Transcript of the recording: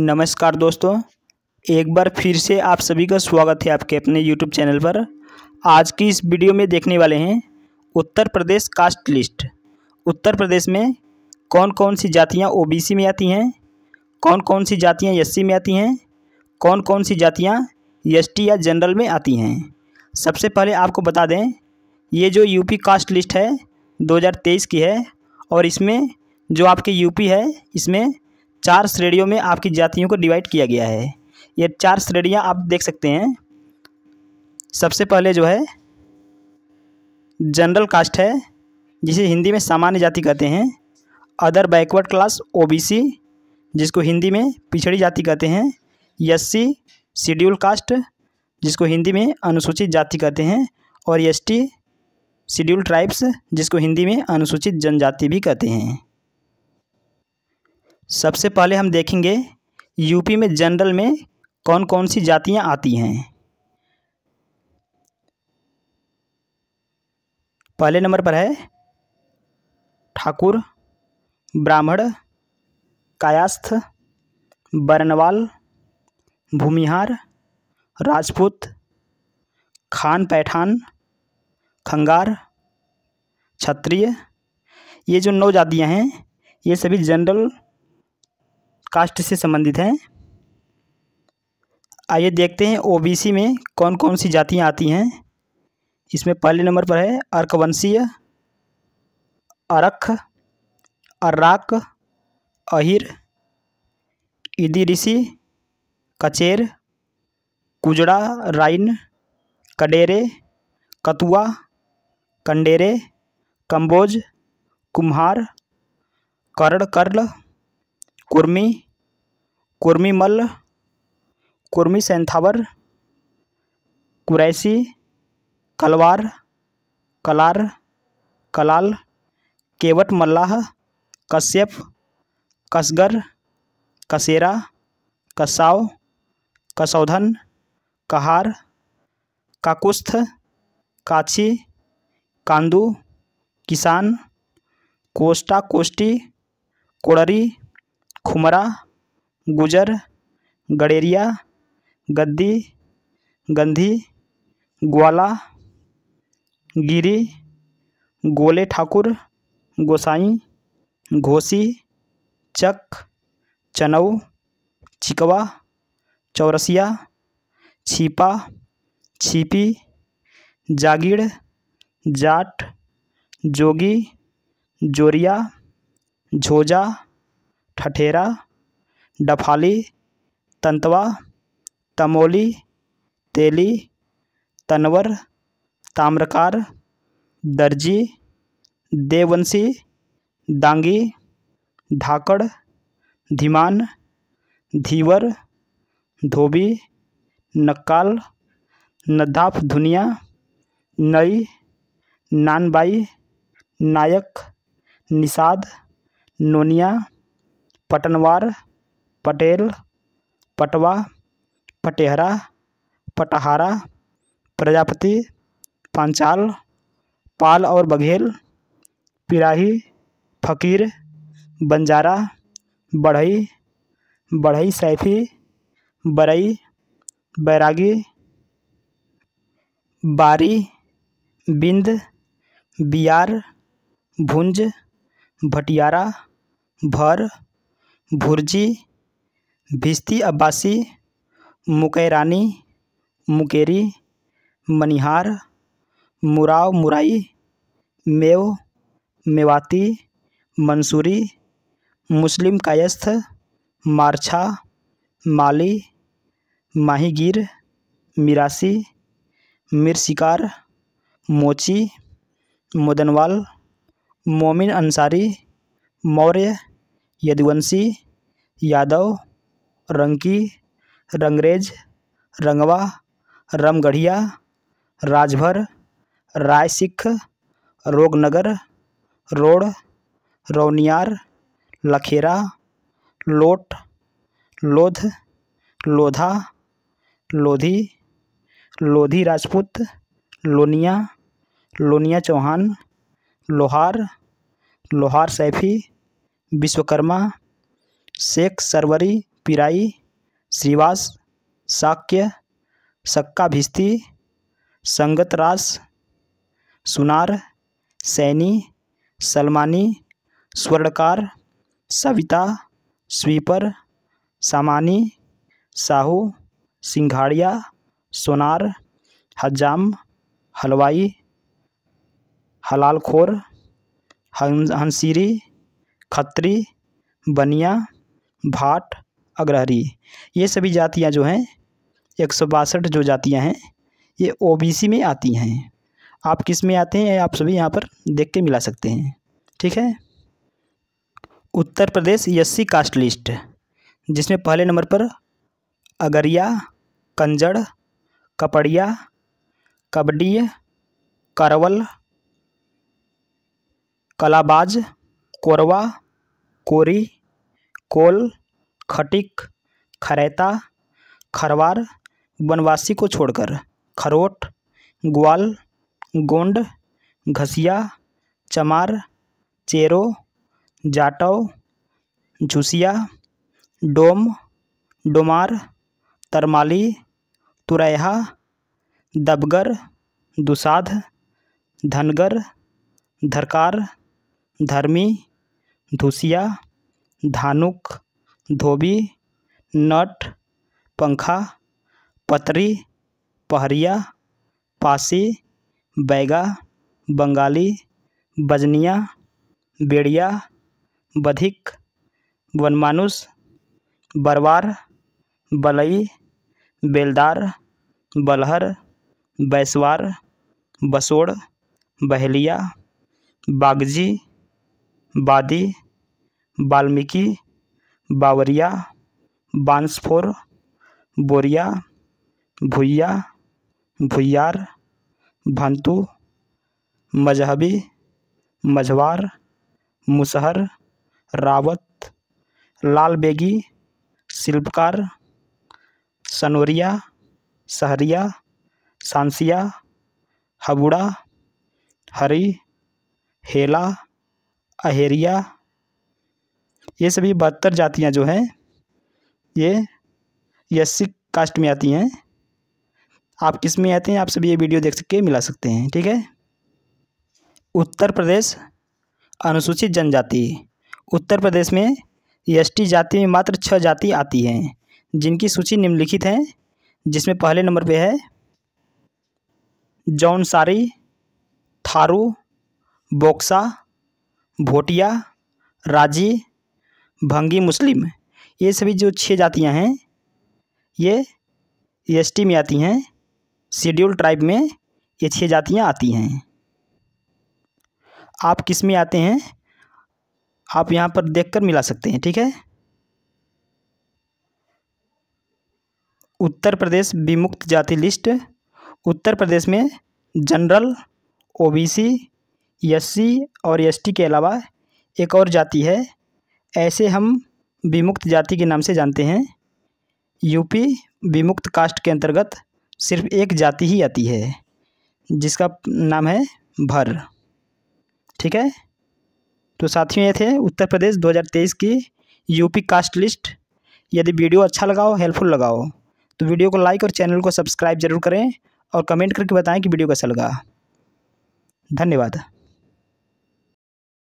नमस्कार दोस्तों एक बार फिर से आप सभी का स्वागत है आपके अपने यूट्यूब चैनल पर आज की इस वीडियो में देखने वाले हैं उत्तर प्रदेश कास्ट लिस्ट उत्तर प्रदेश में कौन कौन सी जातियां ओबीसी में आती हैं कौन कौन सी जातियां एससी में आती हैं कौन कौन सी जातियां एसटी या जनरल में आती हैं सबसे पहले आपको बता दें ये जो यूपी कास्ट लिस्ट है दो की है और इसमें जो आपके यूपी है इसमें चार श्रेणियों में आपकी जातियों को डिवाइड किया गया है ये चार श्रेणियाँ आप देख सकते हैं सबसे पहले जो है जनरल कास्ट है जिसे हिंदी में सामान्य जाति कहते हैं अदर बैकवर्ड क्लास ओबीसी जिसको हिंदी में पिछड़ी जाति कहते हैं एससी शेड्यूल कास्ट जिसको हिंदी में अनुसूचित जाति कहते हैं और एसटी शेड्यूल ट्राइब्स जिसको हिंदी में अनुसूचित जनजाति भी कहते हैं सबसे पहले हम देखेंगे यूपी में जनरल में कौन कौन सी जातियां आती हैं पहले नंबर पर है ठाकुर ब्राह्मण कायास्थ बरनवाल भूमिहार राजपूत खान पैठान खंगार क्षत्रिय ये जो नौ जातियां हैं ये सभी जनरल कास्ट से संबंधित हैं आइए देखते हैं ओबीसी में कौन कौन सी जातियां आती हैं इसमें पहले नंबर पर है अर्कवंशीय अरख अर्राक अहिर इदी ऋषि कचेर कुजड़ा राइन कडेरे कतुआ कंडेरे कंबोज कुम्हार करण कर्ल कुर्मी कुर्मी मल कुर्मी सेंथावर कुरैसी कलवार कलार कलाल केवट मल्लाह कश्यप कसगर कसेरा कसाव कसौधन कहार काकुस्थ काछी कांदू किसान कोष्टा कोष्टी कोड़री खुमरा गुजर गड़ेरिया गद्दी गंधी ग्वाला गिरी गोले ठाकुर गोसाई घोसी चक चनऊ चिकवा चौरसिया छिपा छिपी जागीड़ जाट जोगी जोरिया झोजा ठठेरा डफाली तंतवा तमोली तेली तनवर ताम्रकार दर्जी देवंशी दांगी ढाकड़ धीमान धीवर धोबी नक्काल नद्दाफ धुनिया नई नानबाई नायक निषाद नोनिया पटनवार पटेल पटवा पटेहरा पटहारा प्रजापति पांचाल पाल और बघेल पिराही फकीर बंजारा बढ़ई बढ़ई सैफी बरई बैरागी बारी बिंद बियार भुंज भटियारा भर भुर्जी भिश्ती अब्बासी मुकेरानी मुकेरी मनिहार मुराव मुराई मेव मेवाती मंसूरी मुस्लिम कायस्थ मारछा माली माहीगीर मिरासी मिरशिकार मोची मदनवाल मोमिन अंसारी मौर्य यदुवंशी यादव रंकी रंगरेज रंगवा रमगढ़िया राजभर राय सिख रोगनगर रोड रौनियार लखेरा लोट लोध लोधा लोधी लोधी राजपूत लोनिया लोनिया चौहान लोहार लोहार सैफी विश्वकर्मा शेख सरवरी पिराई श्रीवास शाक्य सक्का भिस्ती संगतरास सुनार सैनी सलमानी स्वर्णकार सविता स्वीपर सामानी साहू सिंघाड़िया सोनार हजाम हलवाई हलालखोर हंसीरी खत्री बनिया भाट अग्रहरी ये सभी जातियाँ जो हैं एक सौ बासठ जो जातियाँ हैं ये ओबीसी में आती हैं आप किस में आते हैं आप सभी यहाँ पर देख के मिला सकते हैं ठीक है Uttar Pradesh SC caste list जिसमें पहले नंबर पर अगरिया कंजड़ कपड़िया कबड्डी करवल कलाबाज कोरवा कोरी कोल खटिक खरैता खरवार बनवासी को छोड़कर खरोट ग्वाल गोंड घसिया चमार चेरो जाटव झुसिया डोम डोमार तरमाली तुरैहा दबगर दुसाध धनगर धरकार धर्मी धुसिया धानुक धोबी नट पंखा पतरी पहरिया पासी बैगा बंगाली बजनिया बेड़िया बधिक वनमानुष बरवार बलई बेलदार बलहर बैसवार बसोड़ बहलिया बागजी बादी वाल्मीकि बावरिया बांसफोर बोरिया भुइया भुयार भंतु मजहबी मझवार मुसहर रावत लाल बेगी शिल्पकार सनोरिया सहरिया सांसिया हबुड़ा हरी हेला अहेरिया ये सभी बहत्तर जातियाँ जो हैं ये यस्सी कास्ट में आती हैं आप किस में आते हैं आप सभी ये वीडियो देख के मिला सकते हैं ठीक है उत्तर प्रदेश अनुसूचित जनजाति उत्तर प्रदेश में एसटी जाति में मात्र छः जाति आती हैं जिनकी सूची निम्नलिखित है जिसमें पहले नंबर पे है जौनसारी थारू बोक्सा भोटिया राजी भंगी मुस्लिम ये सभी जो छः जातियां हैं ये एस में आती हैं शेड्यूल ट्राइब में ये छः जातियां आती हैं आप किस में आते हैं आप यहाँ पर देखकर मिला सकते हैं ठीक है उत्तर प्रदेश विमुक्त जाति लिस्ट उत्तर प्रदेश में जनरल ओबीसी एस और एस के अलावा एक और जाति है ऐसे हम विमुक्त जाति के नाम से जानते हैं यूपी विमुक्त कास्ट के अंतर्गत सिर्फ एक जाति ही आती है जिसका नाम है भर ठीक है तो साथियों ये थे उत्तर प्रदेश 2023 की यूपी कास्ट लिस्ट यदि वीडियो अच्छा लगाओ हेल्पफुल लगाओ तो वीडियो को लाइक और चैनल को सब्सक्राइब जरूर करें और कमेंट करके बताएं कि वीडियो कैसा लगा धन्यवाद